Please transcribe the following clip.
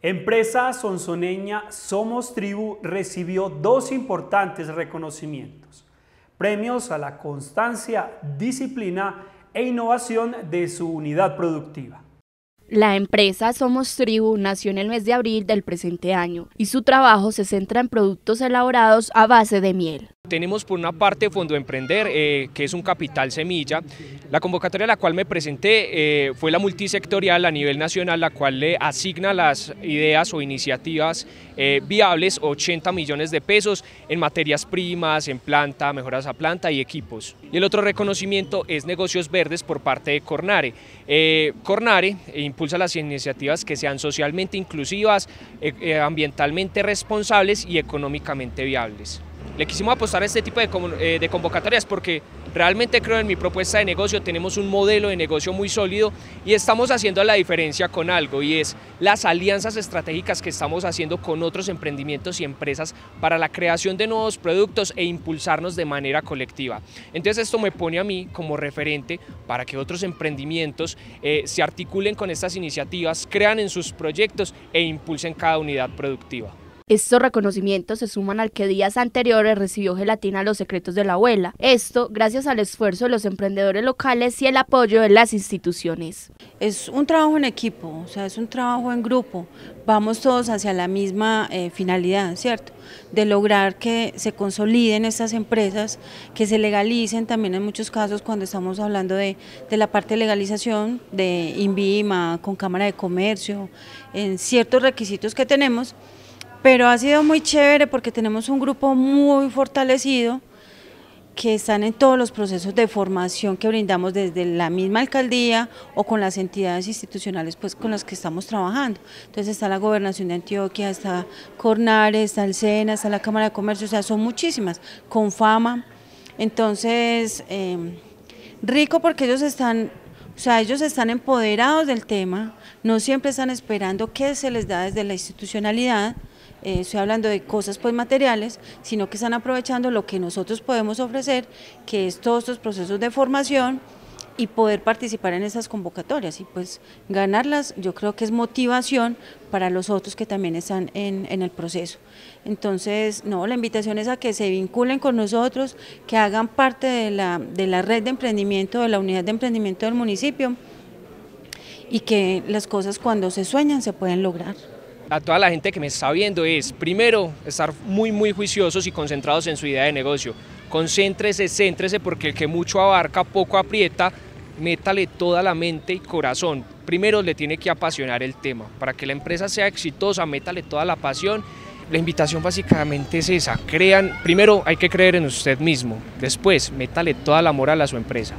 Empresa sonsoneña Somos Tribu recibió dos importantes reconocimientos. Premios a la constancia, disciplina e innovación de su unidad productiva. La empresa Somos Tribu nació en el mes de abril del presente año y su trabajo se centra en productos elaborados a base de miel. Tenemos por una parte Fondo Emprender, eh, que es un capital semilla. La convocatoria a la cual me presenté eh, fue la multisectorial a nivel nacional, la cual le asigna las ideas o iniciativas eh, viables 80 millones de pesos en materias primas, en planta, mejoras a planta y equipos. Y el otro reconocimiento es negocios verdes por parte de Cornare. Cornare impulsa las iniciativas que sean socialmente inclusivas, ambientalmente responsables y económicamente viables le quisimos apostar a este tipo eh, de, convocatorias porque realmente creo en mi propuesta de negocio, tenemos un modelo de negocio muy sólido y estamos haciendo la diferencia con algo y es las alianzas estratégicas que estamos haciendo con otros emprendimientos y empresas para la creación de nuevos productos e impulsarnos de manera colectiva. Entonces esto me pone a mí como referente para que otros emprendimientos eh, se articulen con estas iniciativas, crean en sus proyectos e impulsen cada unidad productiva. Estos reconocimientos se suman al que días anteriores recibió Gelatina los secretos de la abuela. Esto gracias al esfuerzo de los emprendedores locales y el apoyo de las instituciones. Es un trabajo en equipo, o sea, es un trabajo en grupo. Vamos todos hacia la misma eh, finalidad, ¿cierto? De lograr que se consoliden estas empresas, que se legalicen también en muchos casos cuando estamos hablando de, de la parte de legalización de INVIMA, con Cámara de Comercio, en ciertos requisitos que tenemos pero ha sido muy chévere porque tenemos un grupo muy fortalecido que están en todos los procesos de formación que brindamos desde la misma alcaldía o con las entidades institucionales pues con las que estamos trabajando. Entonces está la Gobernación de Antioquia, está Cornares, está el SENA, está la Cámara de Comercio, o sea, son muchísimas, con fama. Entonces, em, rico porque ellos están o sea, ellos están empoderados del tema, no siempre están esperando qué se les da desde la institucionalidad, eh, estoy hablando de cosas pues materiales, sino que están aprovechando lo que nosotros podemos ofrecer, que es todos estos procesos de formación y poder participar en esas convocatorias y pues ganarlas yo creo que es motivación para los otros que también están en, el proceso. Entonces, no, la invitación es a que se vinculen con nosotros, que hagan parte de la, de la red de emprendimiento, de la unidad de emprendimiento del municipio y que las cosas cuando se sueñan se pueden lograr a toda la gente que me está viendo es, primero, estar muy, muy juiciosos y concentrados en su idea de negocio. Concéntrese, céntrese, porque el que mucho abarca, poco aprieta, métale toda la mente y corazón. Primero le tiene que apasionar el tema. Para que la empresa sea exitosa, métale toda la pasión. La invitación básicamente es esa, crean, primero hay que creer en usted mismo, después métale toda la moral a su empresa.